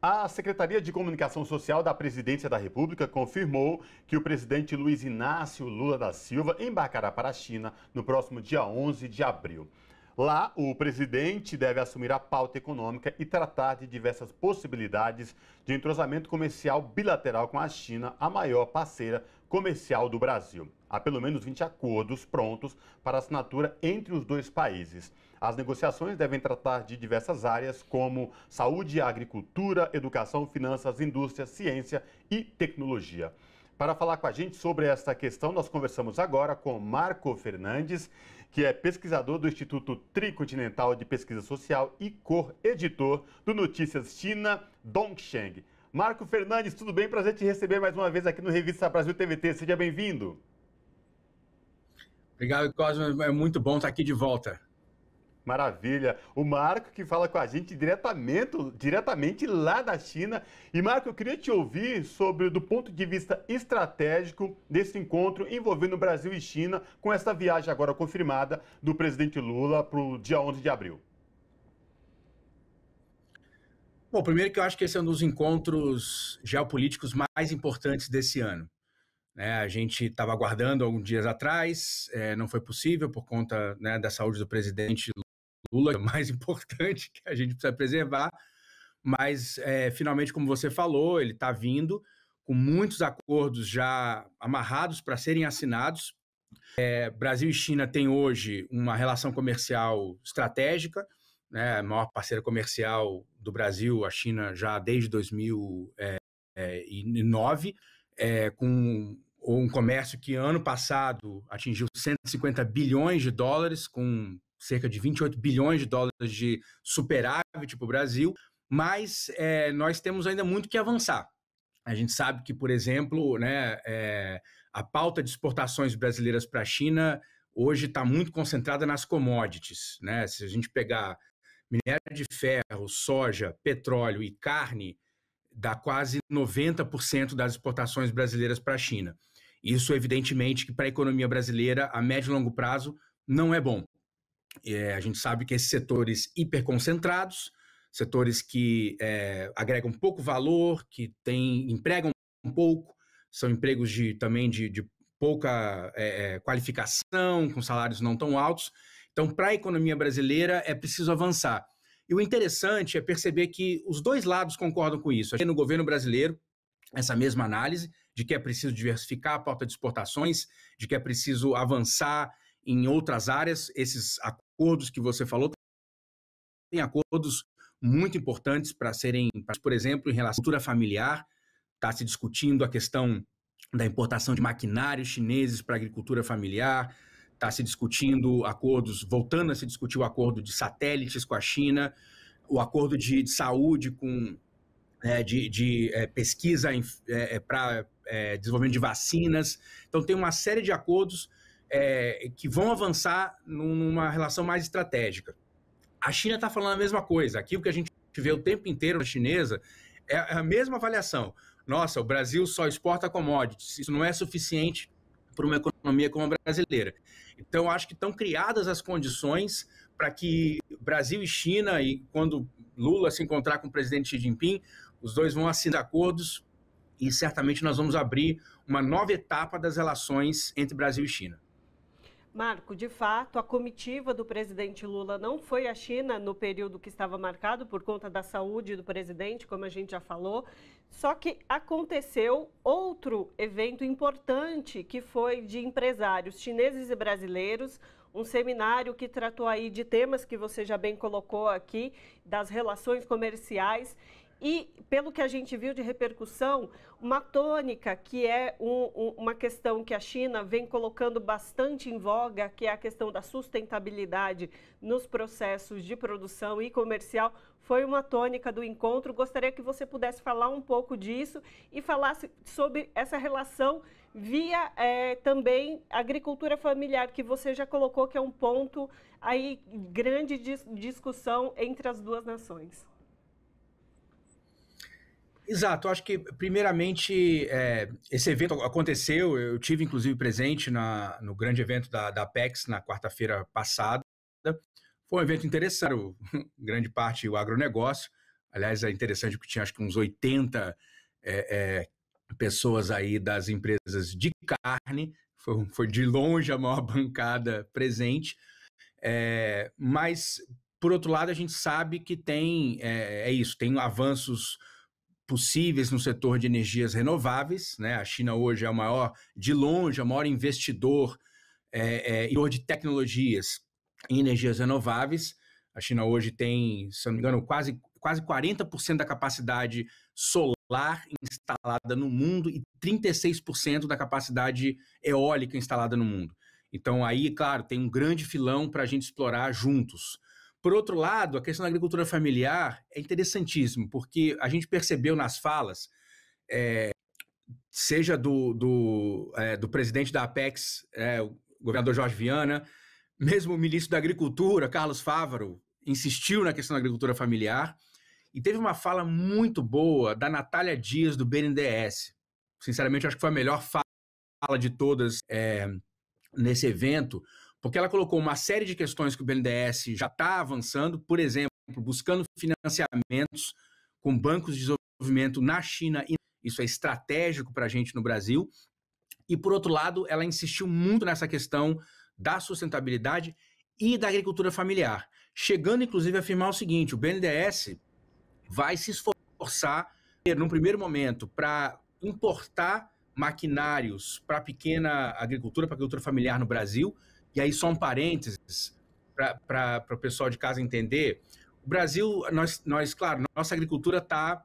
A Secretaria de Comunicação Social da Presidência da República confirmou que o presidente Luiz Inácio Lula da Silva embarcará para a China no próximo dia 11 de abril. Lá, o presidente deve assumir a pauta econômica e tratar de diversas possibilidades de entrosamento comercial bilateral com a China, a maior parceira comercial do Brasil. Há pelo menos 20 acordos prontos para assinatura entre os dois países. As negociações devem tratar de diversas áreas como saúde, agricultura, educação, finanças, indústria, ciência e tecnologia. Para falar com a gente sobre esta questão, nós conversamos agora com Marco Fernandes, que é pesquisador do Instituto Tricontinental de Pesquisa Social e co-editor do Notícias China Dongsheng. Marco Fernandes, tudo bem? Prazer te receber mais uma vez aqui no Revista Brasil TVT. Seja bem-vindo. Obrigado, Cosmo. É muito bom estar aqui de volta. Maravilha. O Marco que fala com a gente diretamente, diretamente lá da China. E Marco, eu queria te ouvir sobre do ponto de vista estratégico desse encontro envolvendo Brasil e China com essa viagem agora confirmada do presidente Lula para o dia 11 de abril. Bom, primeiro que eu acho que esse é um dos encontros geopolíticos mais importantes desse ano. Né, a gente estava aguardando alguns dias atrás, é, não foi possível por conta né, da saúde do presidente Lula, que é o mais importante que a gente precisa preservar. Mas, é, finalmente, como você falou, ele está vindo com muitos acordos já amarrados para serem assinados. É, Brasil e China têm hoje uma relação comercial estratégica, né, a maior parceira comercial do Brasil, a China, já desde 2009. É, é, é, com um comércio que ano passado atingiu 150 bilhões de dólares, com cerca de 28 bilhões de dólares de superávit para o Brasil, mas é, nós temos ainda muito que avançar. A gente sabe que, por exemplo, né, é, a pauta de exportações brasileiras para a China hoje está muito concentrada nas commodities. Né? Se a gente pegar minério de ferro, soja, petróleo e carne, dá quase 90% das exportações brasileiras para a China. Isso, evidentemente, que para a economia brasileira, a médio e longo prazo, não é bom. É, a gente sabe que esses setores hiperconcentrados, setores que é, agregam pouco valor, que tem, empregam pouco, são empregos de, também de, de pouca é, é qualificação, com salários não tão altos. Então, para a economia brasileira, é preciso avançar. E o interessante é perceber que os dois lados concordam com isso. No governo brasileiro, essa mesma análise de que é preciso diversificar a pauta de exportações, de que é preciso avançar em outras áreas. Esses acordos que você falou tem acordos muito importantes para serem, por exemplo, em relação à cultura familiar, está se discutindo a questão da importação de maquinários chineses para a agricultura familiar, está se discutindo acordos, voltando a se discutir o acordo de satélites com a China, o acordo de, de saúde com é, de, de é, pesquisa eh, eh, para desenvolvimento de vacinas. Então, tem uma série de acordos que vão avançar numa relação mais estratégica. A China está falando a mesma coisa. Aquilo que a gente vê o tempo inteiro na chinesa é, é a mesma avaliação. Nossa, o Brasil só exporta commodities, isso não é suficiente para uma economia como a brasileira. Então, acho que estão criadas as condições para que Brasil e China, e quando Lula se encontrar com o presidente Xi Jinping, os dois vão assinar acordos e certamente nós vamos abrir uma nova etapa das relações entre Brasil e China. Marco, de fato, a comitiva do presidente Lula não foi à China no período que estava marcado por conta da saúde do presidente, como a gente já falou. Só que aconteceu outro evento importante que foi de empresários chineses e brasileiros, um seminário que tratou aí de temas que você já bem colocou aqui, das relações comerciais e, pelo que a gente viu de repercussão, uma tônica que é um, um, uma questão que a China vem colocando bastante em voga, que é a questão da sustentabilidade nos processos de produção e comercial, foi uma tônica do encontro. Gostaria que você pudesse falar um pouco disso e falasse sobre essa relação via é, também agricultura familiar, que você já colocou que é um ponto aí grande de discussão entre as duas nações. Exato, acho que primeiramente é, esse evento aconteceu, eu tive inclusive presente na, no grande evento da, da Apex na quarta-feira passada. Foi um evento interessante, o, grande parte o agronegócio. Aliás, é interessante que tinha acho que uns 80 é, é, pessoas aí das empresas de carne, foi, foi de longe a maior bancada presente. É, mas, por outro lado, a gente sabe que tem, é, é isso, tem avanços possíveis no setor de energias renováveis. Né? A China hoje é o maior, de longe, é o maior investidor é, é, de tecnologias em energias renováveis. A China hoje tem, se não me engano, quase, quase 40% da capacidade solar instalada no mundo e 36% da capacidade eólica instalada no mundo. Então, aí, claro, tem um grande filão para a gente explorar juntos. Por outro lado, a questão da agricultura familiar é interessantíssimo, porque a gente percebeu nas falas, é, seja do, do, é, do, presidente da Apex, é, o governador Jorge Viana, mesmo o ministro da Agricultura, Carlos Fávaro, insistiu na questão da agricultura familiar, e teve uma fala muito boa da Natália Dias, do BNDES. Sinceramente, acho que foi a melhor fala de todas eh, nesse evento, porque ela colocou uma série de questões que o BNDES já está avançando, por exemplo, buscando financiamentos com bancos de desenvolvimento na China. Isso é estratégico para a gente no Brasil. E, por outro lado, ela insistiu muito nessa questão da sustentabilidade e da agricultura familiar, chegando inclusive a afirmar o seguinte: o BNDES vai se esforçar, num primeiro momento, para importar maquinários para pequena agricultura, para agricultura familiar no Brasil, e aí, só um parênteses, para o pessoal de casa entender: o Brasil, nós, nós claro, nossa agricultura está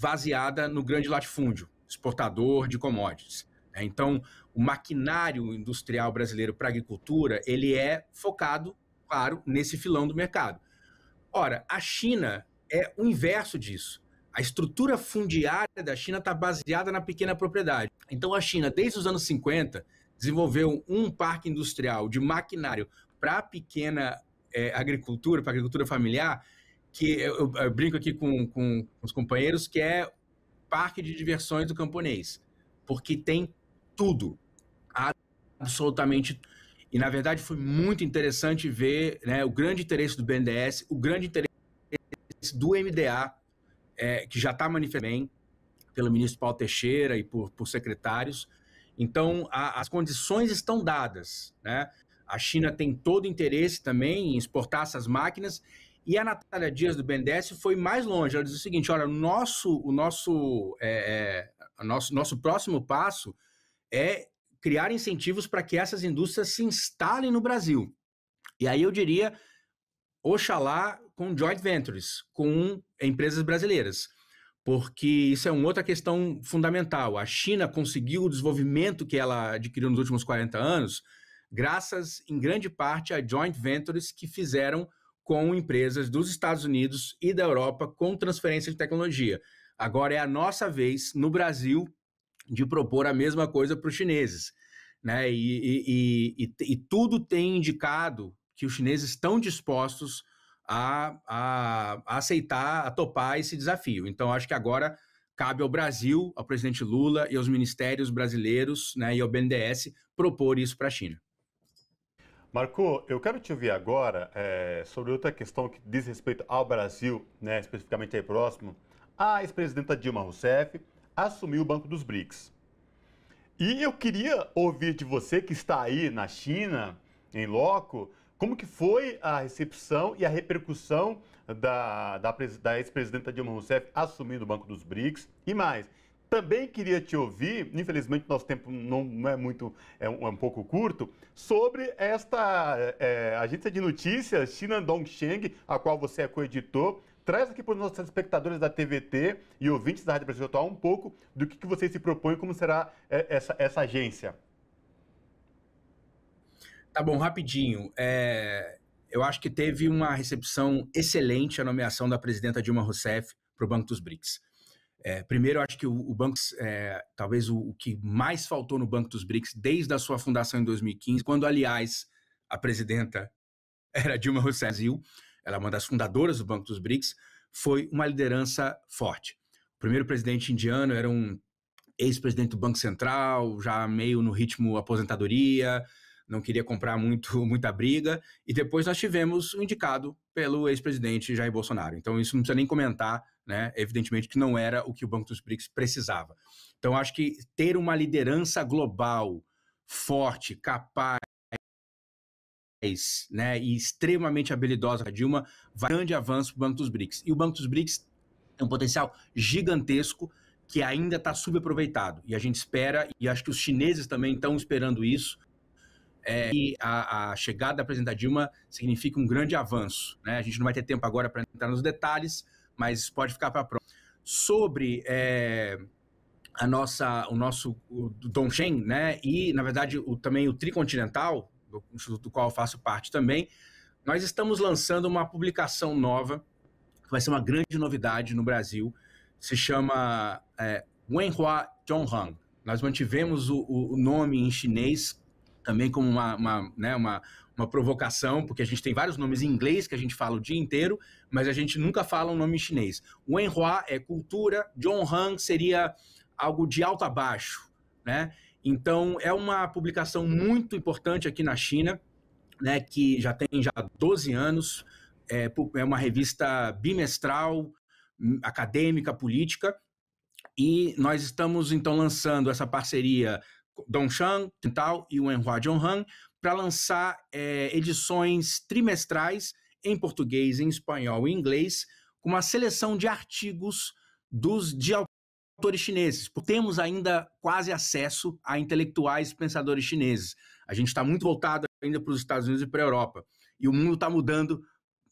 baseada no grande latifúndio, exportador de commodities. Né? Então, o maquinário industrial brasileiro para agricultura, ele é focado, claro, nesse filão do mercado. Ora, a China é o inverso disso. A estrutura fundiária da China está baseada na pequena propriedade. Então, a China, desde os anos 50, desenvolveu um parque industrial de maquinário para pequena é, agricultura, para agricultura familiar, que eu, eu, brinco aqui com, com os companheiros, que é parque de diversões do camponês, porque tem tudo, absolutamente tudo. E, na verdade, foi muito interessante ver né, o grande interesse do BNDES, o grande interesse do MDA, é, que já está manifestando pelo ministro Paulo Teixeira e por, por secretários, então, a, as condições estão dadas. Né? A China tem todo interesse também em exportar essas máquinas. E a Natália Dias do BNDES foi mais longe. Ela diz o seguinte: olha, nosso, o nosso, é, é, nosso, nosso próximo passo é criar incentivos para que essas indústrias se instalem no Brasil. E aí eu diria, oxalá, com joint ventures, com empresas brasileiras porque isso é uma outra questão fundamental. A China conseguiu o desenvolvimento que ela adquiriu nos últimos 40 anos, graças, em grande parte, a joint ventures que fizeram com empresas dos Estados Unidos e da Europa com transferência de tecnologia. Agora é a nossa vez, no Brasil, de propor a mesma coisa para os chineses. Né? E, e, e, e tudo tem indicado que os chineses estão dispostos a, a, a aceitar, a topar esse desafio. Então, acho que agora cabe ao Brasil, ao presidente Lula e aos ministérios brasileiros né, e ao BNDES propor isso para a China. Marco, eu quero te ouvir agora é, sobre outra questão que diz respeito ao Brasil, né, especificamente aí próximo. A ex-presidenta Dilma Rousseff assumiu o Banco dos BRICS. E eu queria ouvir de você, que está aí na China, em loco, como que foi a recepção e a repercussão da, da, da ex-presidenta Dilma Rousseff assumindo o Banco dos BRICS e mais? Também queria te ouvir, infelizmente nosso tempo não, é muito, é um, é um pouco curto, sobre esta é, é agência de notícias China Dongsheng, a qual você é coeditor. Traz aqui para os nossos espectadores da TVT e ouvintes da Rádio Brasil Atual um pouco do que, que você se propõe, como será é, essa, essa agência. Tá bom, rapidinho. É, eu acho que teve uma recepção excelente a nomeação da presidenta Dilma Rousseff para o Banco dos BRICS. É, primeiro, eu acho que o, o Banco, é, talvez o, o, que mais faltou no Banco dos BRICS desde a sua fundação em 2015, quando, aliás, a presidenta era Dilma Rousseff ela é uma das fundadoras do Banco dos BRICS, foi uma liderança forte. O primeiro presidente indiano era um ex-presidente do Banco Central, já meio no ritmo aposentadoria, não queria comprar muito, muita briga, e depois nós tivemos o um indicado pelo ex-presidente Jair Bolsonaro. Então, isso não precisa nem comentar, né? Evidentemente que não era o que o Banco dos BRICS precisava. Então, acho que ter uma liderança global forte, capaz, né, e extremamente habilidosa a Dilma, vai grande avanço para o Banco dos BRICS. E o Banco dos BRICS é um potencial gigantesco que ainda está subaproveitado. E a gente espera, e acho que os chineses também estão esperando isso, é, e a, a, chegada da presidenta Dilma significa um grande avanço. Né? A gente não vai ter tempo agora para entrar nos detalhes, mas pode ficar para a próxima. Sobre é, a nossa, o nosso o né? e, na verdade, o, também o Tricontinental, do do qual eu faço parte também, nós estamos lançando uma publicação nova, que vai ser uma grande novidade no Brasil, se chama é, Wenhua Zhonghang. Nós mantivemos o, o nome em chinês também como uma, uma, né, uma, uma provocação, porque a gente tem vários nomes em inglês que a gente fala o dia inteiro, mas a gente nunca fala um nome em chinês. Wenhua é cultura, Han seria algo de alto a baixo, né? Então, é uma publicação muito importante aqui na China, né, que já tem já 12 anos, é, é uma revista bimestral, hum, acadêmica, política, e nós estamos, então, lançando essa parceria Dongshan Tental e o Enhua Jonghan para lançar é, edições trimestrais em português, em espanhol e inglês, com uma seleção de artigos dos de autores chineses. Temos ainda quase acesso a intelectuais pensadores chineses. A gente está muito voltado ainda para os Estados Unidos e para a Europa. E o mundo está mudando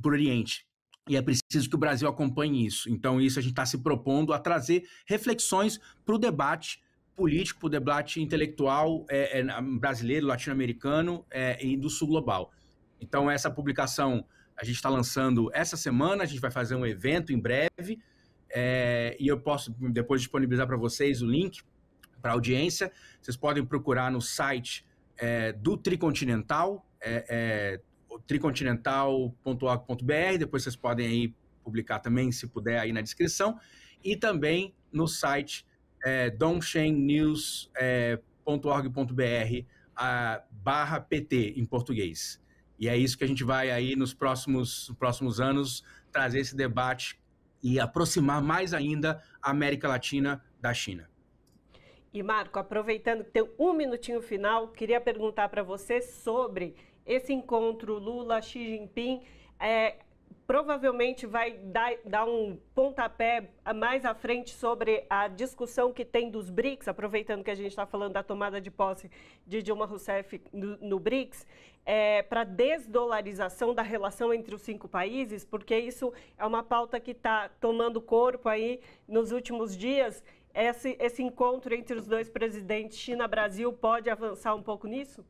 para o Oriente. E é preciso que o Brasil acompanhe isso. Então, isso a gente está se propondo a trazer reflexões para o debate político, debate intelectual é, é, brasileiro, latino-americano é, e do sul global. Então, essa publicação a gente está lançando essa semana, a gente vai fazer um evento em breve, é, e eu posso depois disponibilizar para vocês o link para audiência. Vocês podem procurar no site é, do Tricontinental, é, tricontinental.org.br, depois vocês podem aí publicar também, se puder, aí na descrição, e também no site é, dongshennews.org.br é, barra PT em português. E é isso que a gente vai aí nos próximos, próximos anos trazer esse debate e aproximar mais ainda a América Latina da China. E Marco, aproveitando que tem um minutinho final, queria perguntar para você sobre esse encontro Lula-Xi Jinping. É, provavelmente vai dar, dar, um pontapé mais à frente sobre a discussão que tem dos BRICS, aproveitando que a gente está falando da tomada de posse de Dilma Rousseff no, no BRICS, é, para desdolarização da relação entre os cinco países, porque isso é uma pauta que está tomando corpo aí nos últimos dias. Esse, esse encontro entre os dois presidentes China-Brasil pode avançar um pouco nisso?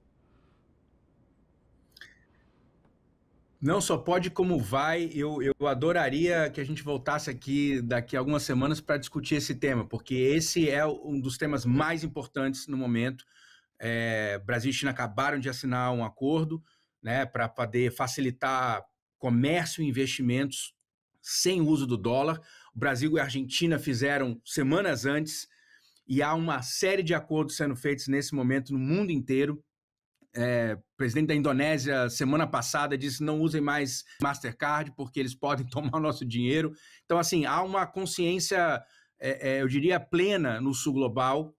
Não só pode como vai. Eu, eu adoraria que a gente voltasse aqui daqui a algumas semanas para discutir esse tema, porque esse é um dos temas mais importantes no momento. É, Brasil e China acabaram de assinar um acordo né, para poder facilitar comércio e investimentos sem uso do dólar. O Brasil e a Argentina fizeram semanas antes, e há uma série de acordos sendo feitos nesse momento no mundo inteiro é, presidente da Indonésia, semana passada, disse não usem mais Mastercard porque eles podem tomar o nosso dinheiro. Então, assim, há uma consciência, é, é, eu diria, plena no sul global,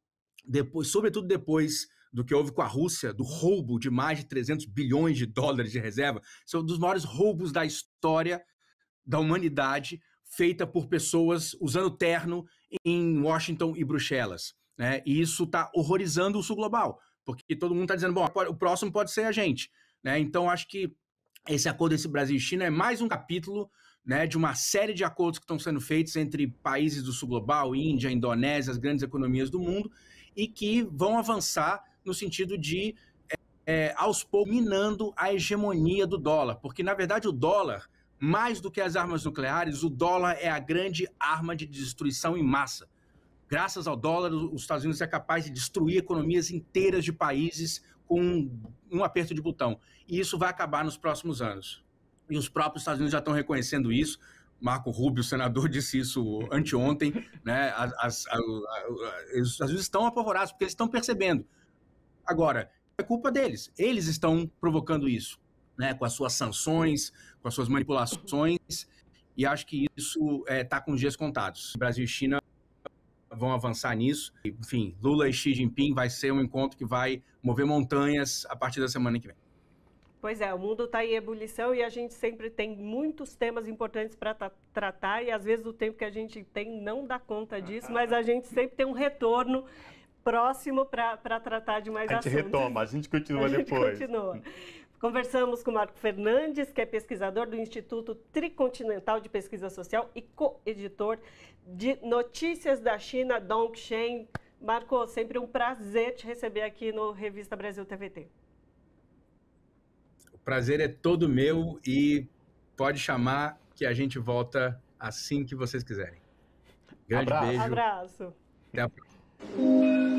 depois, sobretudo depois do que houve com a Rússia, do roubo de mais de 300 bilhões de dólares de reserva. São dos maiores roubos da história da humanidade, feita por pessoas usando terno em Washington e Bruxelas. Né? E isso está horrorizando o sul global porque todo mundo está dizendo, bom, o próximo pode ser a gente. Né? Então, acho que esse acordo entre Brasil e China é mais um capítulo né, de uma série de acordos que estão sendo feitos entre países do sul global, Índia, Indonésia, as grandes economias do mundo, e que vão avançar no sentido de, é, é aos poucos, minando a hegemonia do dólar. Porque, na verdade, o dólar, mais do que as armas nucleares, o dólar é a grande arma de destruição em massa. Graças ao dólar, os Estados Unidos é capaz de destruir economias inteiras de países com um, aperto de botão. E isso vai acabar nos próximos anos. E os próprios Estados Unidos já estão reconhecendo isso. Marco Rubio, o senador, disse isso anteontem. Né? As, as, as, os Estados Unidos estão apavorados, porque eles estão percebendo. Agora, é culpa deles. Eles estão provocando isso, né? com as suas sanções, com as suas manipulações. E acho que isso está é, tá com os dias contados. Brasil e China vão avançar nisso. Enfim, Lula e Xi Jinping vai ser um encontro que vai mover montanhas a partir da semana que vem. Pois é, o mundo está em ebulição e a gente sempre tem muitos temas importantes para tratar e às vezes o tempo que a gente tem não dá conta disso, mas a gente sempre tem um retorno próximo para tratar de mais assuntos. A gente assuntos. retoma, a gente continua a depois. Gente continua. Conversamos com Marco Fernandes, que é pesquisador do Instituto Tricontinental de Pesquisa Social e co-editor de Notícias da China, Dongchen. Marco, sempre um prazer te receber aqui no Revista Brasil TVT. O prazer é todo meu e pode chamar que a gente volta assim que vocês quiserem. Grande Abraço. beijo. Abraço. Até a próxima.